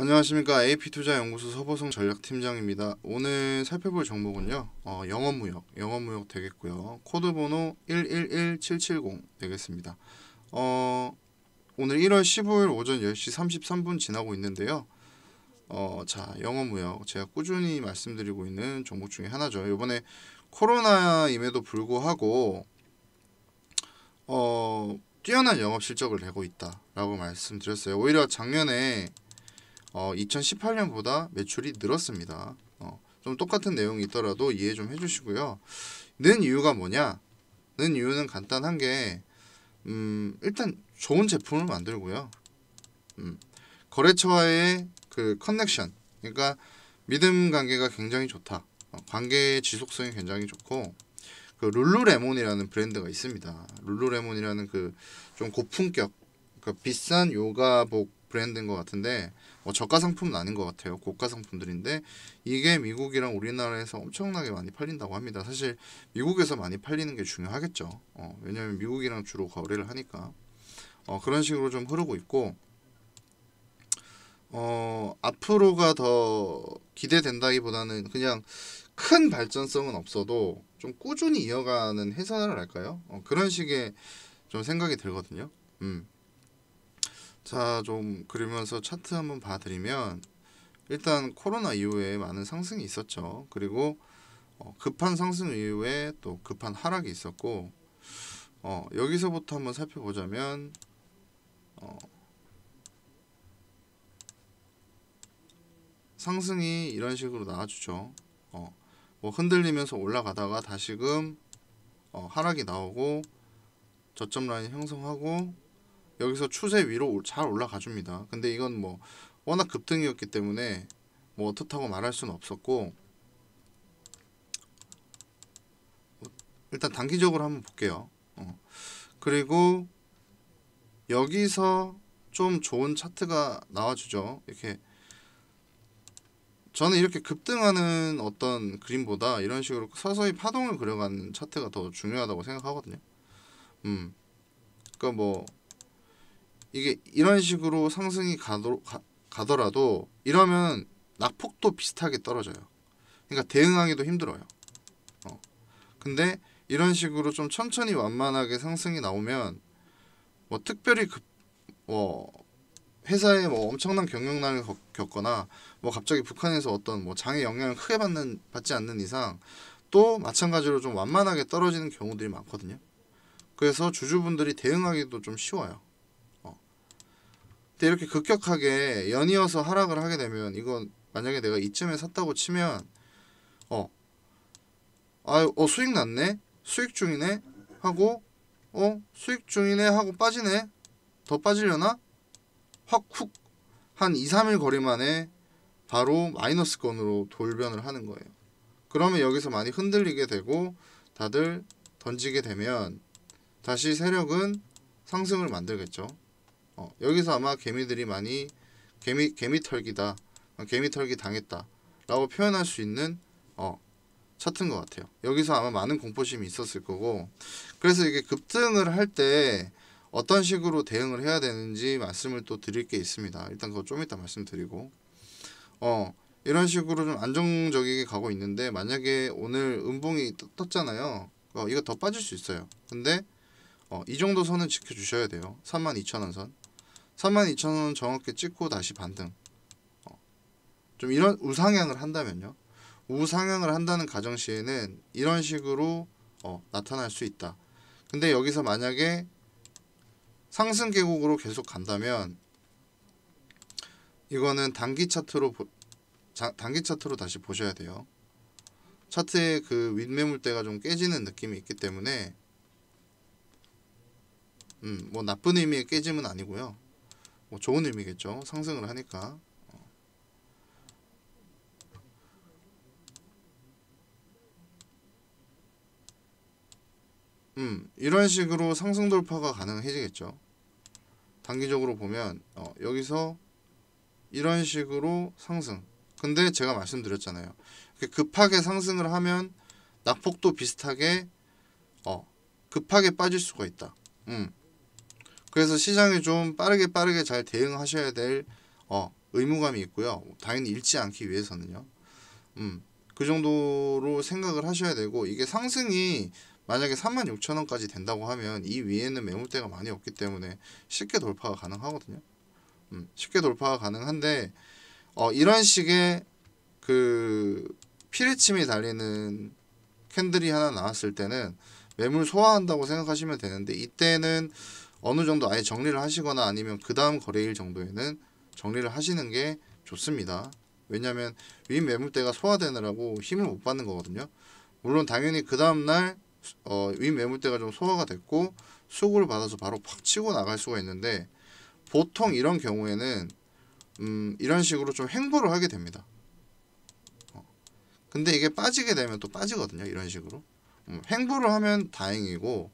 안녕하십니까 AP투자연구소 서보성 전략팀장입니다. 오늘 살펴볼 종목은요. 어, 영업무역, 영업무역 되겠고요. 코드번호 111770 되겠습니다. 어, 오늘 1월 15일 오전 10시 33분 지나고 있는데요. 어, 자, 영업무역 제가 꾸준히 말씀드리고 있는 종목 중에 하나죠. 이번에 코로나임에도 불구하고 어, 뛰어난 영업 실적을 내고 있다라고 말씀드렸어요. 오히려 작년에 어, 2018년보다 매출이 늘었습니다. 어, 좀 똑같은 내용이 있더라도 이해 좀 해주시고요. 는 이유가 뭐냐? 는 이유는 간단한 게 음, 일단 좋은 제품을 만들고요. 음, 거래처와의 그 커넥션, 그러니까 믿음 관계가 굉장히 좋다. 어, 관계의 지속성이 굉장히 좋고 그 룰루레몬이라는 브랜드가 있습니다. 룰루레몬이라는 그 좀 고품격, 그 비싼 요가복 브랜드인 것 같은데 뭐 저가 상품은 아닌 것 같아요. 고가 상품들인데 이게 미국이랑 우리나라에서 엄청나게 많이 팔린다고 합니다. 사실 미국에서 많이 팔리는 게 중요하겠죠. 어, 왜냐하면 미국이랑 주로 거래를 하니까 어, 그런 식으로 좀 흐르고 있고 어, 앞으로가 더 기대된다기보다는 그냥 큰 발전성은 없어도 좀 꾸준히 이어가는 회사랄까요? 어, 그런 식의 좀 생각이 들거든요. 음. 자, 좀 그리면서 차트 한번 봐드리면 일단 코로나 이후에 많은 상승이 있었죠. 그리고 어, 급한 상승 이후에 또 급한 하락이 있었고 어, 여기서부터 한번 살펴보자면 어, 상승이 이런 식으로 나와주죠. 어, 뭐 흔들리면서 올라가다가 다시금 어, 하락이 나오고 저점 라인 형성하고 여기서 추세 위로 잘 올라가 줍니다. 근데 이건 뭐 워낙 급등이었기 때문에 뭐 어떻다고 말할 수는 없었고 일단 단기적으로 한번 볼게요. 어. 그리고 여기서 좀 좋은 차트가 나와주죠. 이렇게 저는 이렇게 급등하는 어떤 그림보다 이런 식으로 서서히 파동을 그려가는 차트가 더 중요하다고 생각하거든요. 음, 그러니까 뭐 이게 이런 식으로 상승이 가도, 가, 가더라도 이러면 낙폭도 비슷하게 떨어져요. 그러니까 대응하기도 힘들어요. 어. 근데 이런 식으로 좀 천천히 완만하게 상승이 나오면 뭐 특별히 급, 뭐 회사에 뭐 엄청난 경영난을 겪거나 뭐 갑자기 북한에서 어떤 뭐 장애 영향을 크게 받는 받지 않는 이상 또 마찬가지로 좀 완만하게 떨어지는 경우들이 많거든요. 그래서 주주분들이 대응하기도 좀 쉬워요. 근데 이렇게 급격하게 연이어서 하락을 하게 되면 이건 만약에 내가 이쯤에 샀다고 치면 어, 아, 어 수익 났네, 수익 중이네 하고 어 수익 중이네 하고 빠지네, 더 빠지려나? 확훅한 2, 3일 거리 만에 바로 마이너스권으로 돌변을 하는 거예요. 그러면 여기서 많이 흔들리게 되고 다들 던지게 되면 다시 세력은 상승을 만들겠죠. 어, 여기서 아마 개미들이 많이 개미 개미 털기다 어, 개미 털기 당했다라고 표현할 수 있는 어, 차트인 것 같아요. 여기서 아마 많은 공포심이 있었을 거고 그래서 이게 급등을 할 때 어떤 식으로 대응을 해야 되는지 말씀을 또 드릴 게 있습니다. 일단 그거 좀 이따 말씀드리고 어 이런 식으로 좀 안정적이게 가고 있는데 만약에 오늘 음봉이 떴잖아요. 어, 이거 더 빠질 수 있어요. 근데 어, 이 정도 선은 지켜주셔야 돼요. 32,000원 선. 32,000원 정확히 찍고 다시 반등. 어. 좀 이런 우상향을 한다면요. 우상향을 한다는 가정시에는 이런 식으로 어, 나타날 수 있다. 근데 여기서 만약에 상승 계곡으로 계속 간다면 이거는 단기 차트로 보, 자, 단기 차트로 다시 보셔야 돼요. 차트의 그 윗매물대가 좀 깨지는 느낌이 있기 때문에 음, 뭐 나쁜 의미의 깨짐은 아니고요. 뭐 좋은 의미겠죠. 상승을 하니까. 어. 음, 이런 식으로 상승 돌파가 가능해지겠죠. 단기적으로 보면 어, 여기서 이런 식으로 상승. 근데 제가 말씀드렸잖아요. 급하게 상승을 하면 낙폭도 비슷하게 어, 급하게 빠질 수가 있다. 음. 그래서 시장에 좀 빠르게 빠르게 잘 대응하셔야 될 어, 의무감이 있고요. 당연히 잃지 않기 위해서는요. 음, 그 정도로 생각을 하셔야 되고 이게 상승이 만약에 36,000원까지 된다고 하면 이 위에는 매물대가 많이 없기 때문에 쉽게 돌파가 가능하거든요. 음, 쉽게 돌파가 가능한데 어, 이런 식의 그 피레침이 달리는 캔들이 하나 나왔을 때는 매물 소화한다고 생각하시면 되는데 이때는 어느 정도 아예 정리를 하시거나 아니면 그 다음 거래일 정도에는 정리를 하시는 게 좋습니다. 왜냐하면 윗 매물대가 소화되느라고 힘을 못 받는 거거든요. 물론 당연히 그 다음날 어, 위 매물대가 좀 소화가 됐고 수급을 받아서 바로 팍 치고 나갈 수가 있는데 보통 이런 경우에는 음, 이런 식으로 좀 행보를 하게 됩니다. 어. 근데 이게 빠지게 되면 또 빠지거든요. 이런 식으로. 음, 행보를 하면 다행이고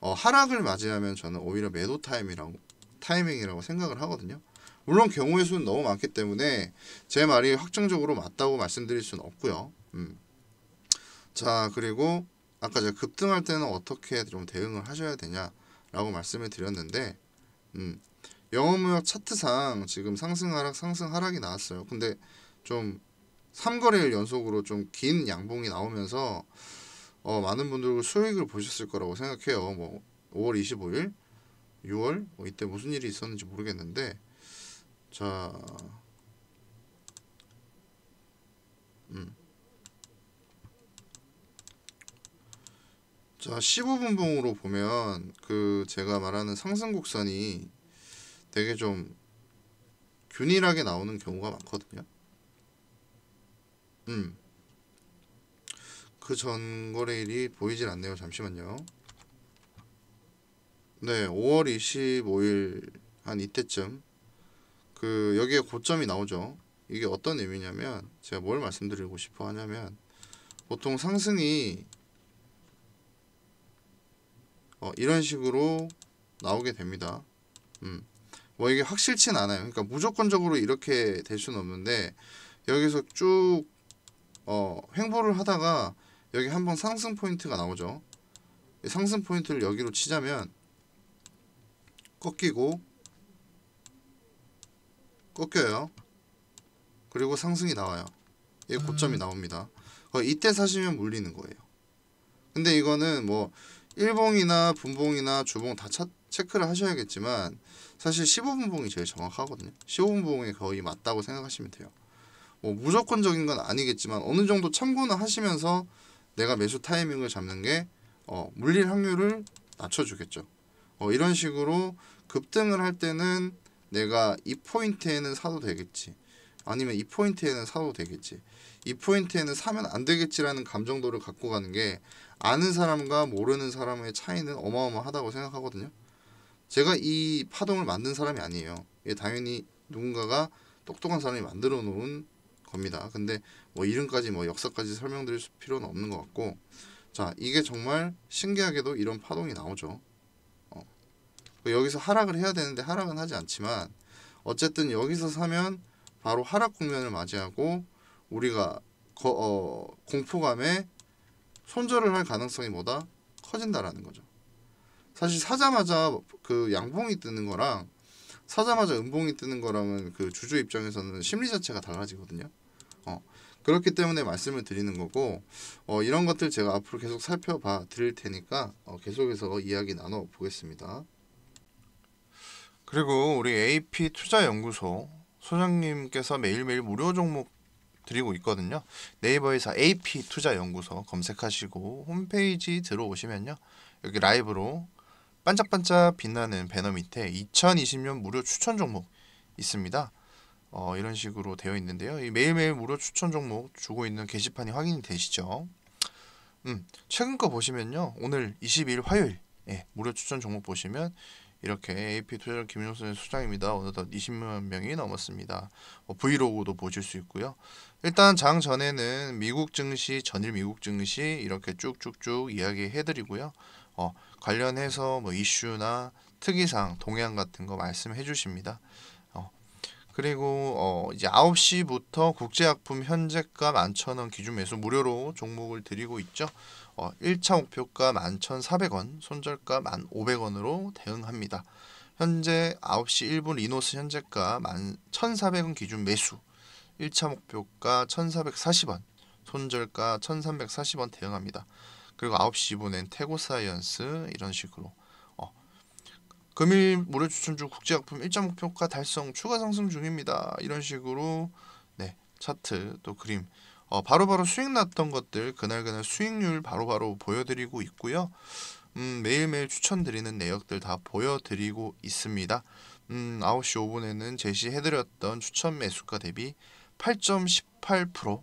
어, 하락을 맞이하면 저는 오히려 매도 타이밍이라고 타이밍이라고 생각을 하거든요. 물론 경우의 수는 너무 많기 때문에 제 말이 확정적으로 맞다고 말씀드릴 수는 없고요. 음. 자 그리고 아까 제가 급등할 때는 어떻게 좀 대응을 하셔야 되냐라고 말씀을 드렸는데 음. 영어무역 차트상 지금 상승 하락 상승 하락이 나왔어요. 근데 좀 3거래일 연속으로 좀 긴 양봉이 나오면서 어, 많은 분들 수익을 보셨을 거라고 생각해요. 뭐 5월 25일, 6월 뭐 이때 무슨 일이 있었는지 모르겠는데 자 음. 자, 15분봉으로 보면 그 제가 말하는 상승 곡선이 되게 좀 균일하게 나오는 경우가 많거든요. 음. 그전 거래일이 보이질 않네요. 잠시만요. 네, 5월 25일 한 이때쯤 그 여기에 고점이 나오죠. 이게 어떤 의미냐면 제가 뭘 말씀드리고 싶어 하냐면 보통 상승이 어, 이런 식으로 나오게 됩니다. 음. 뭐 이게 확실치 않아요. 그러니까 무조건적으로 이렇게 될 수는 없는데 여기서 쭉 어, 횡보를 하다가 여기 한번 상승 포인트가 나오죠. 상승 포인트를 여기로 치자면 꺾이고 꺾여요. 그리고 상승이 나와요. 이 음. 고점이 나옵니다. 어, 이때 사시면 물리는 거예요. 근데 이거는 뭐 일봉이나 분봉이나 주봉 다 차, 체크를 하셔야겠지만 사실 15분봉이 제일 정확하거든요. 1 5분봉이 거의 맞다고 생각하시면 돼요. 뭐 무조건적인 건 아니겠지만 어느 정도 참고는 하시면서 내가 매수 타이밍을 잡는 게 어, 물릴 확률을 낮춰주겠죠. 어, 이런 식으로 급등을 할 때는 내가 이 포인트에는 사도 되겠지. 아니면 이 포인트에는 사도 되겠지. 이 포인트에는 사면 안 되겠지라는 감정도를 갖고 가는 게 아는 사람과 모르는 사람의 차이는 어마어마하다고 생각하거든요. 제가 이 파동을 만든 사람이 아니에요. 예, 당연히 누군가가 똑똑한 사람이 만들어 놓은 겁니다. 근데 뭐 이름까지 뭐 역사까지 설명드릴 필요는 없는 것 같고 자 이게 정말 신기하게도 이런 파동이 나오죠. 어. 그 여기서 하락을 해야 되는데 하락은 하지 않지만 어쨌든 여기서 사면 바로 하락 국면을 맞이하고 우리가 거, 어, 공포감에 손절을 할 가능성이 뭐다 커진다라는 거죠. 사실 사자마자 그 양봉이 뜨는 거랑 사자마자 음봉이 뜨는 거랑은 그 주주 입장에서는 심리 자체가 달라지거든요. 어, 그렇기 때문에 말씀을 드리는 거고 어, 이런 것들 제가 앞으로 계속 살펴봐 드릴 테니까 어, 계속해서 이야기 나눠 보겠습니다. 그리고 우리 AP 투자연구소 소장님께서 매일매일 무료 종목 드리고 있거든요. 네이버에서 AP 투자연구소 검색하시고 홈페이지 들어오시면요. 여기 라이브로 반짝반짝 빛나는 배너 밑에 2020년 무료 추천 종목 있습니다. 어, 이런 식으로 되어 있는데요. 이 매일매일 무료 추천 종목 주고 있는 게시판이 확인이 되시죠. 음, 최근 거 보시면요. 오늘 22일 화요일 예, 무료 추천 종목 보시면 이렇게 AP 투자 김용순 소장입니다. 어느덧 20만 명이 넘었습니다. 뭐 브이로그도 보실 수 있고요. 일단 장 전에는 미국 증시, 전일 미국 증시 이렇게 쭉쭉쭉 이야기해드리고요. 어, 관련해서 뭐 이슈나 특이사항, 동향 같은 거 말씀해 주십니다. 그리고 어 이제 9시부터 국제약품 현재가 11,000원 기준 매수 무료로 종목을 드리고 있죠. 어 1차 목표가 11,400원, 손절가 1,500원으로 대응합니다. 현재 9시 1분 리노스 현재가 1,400원 기준 매수, 1차 목표가 1,440원, 손절가 1,340원 대응합니다. 그리고 9시 2분엔 태고사이언스 이런 식으로 금일 모래추천주 국제약품 일자 목표가 달성 추가 상승 중입니다. 이런 식으로 네 차트 또 그림 어, 바로바로 수익 났던 것들 그날그날 수익률 바로바로 보여드리고 있고요. 음, 매일매일 추천드리는 내역들 다 보여드리고 있습니다. 음, 9시 5분에는 제시해드렸던 추천 매수가 대비 8.18%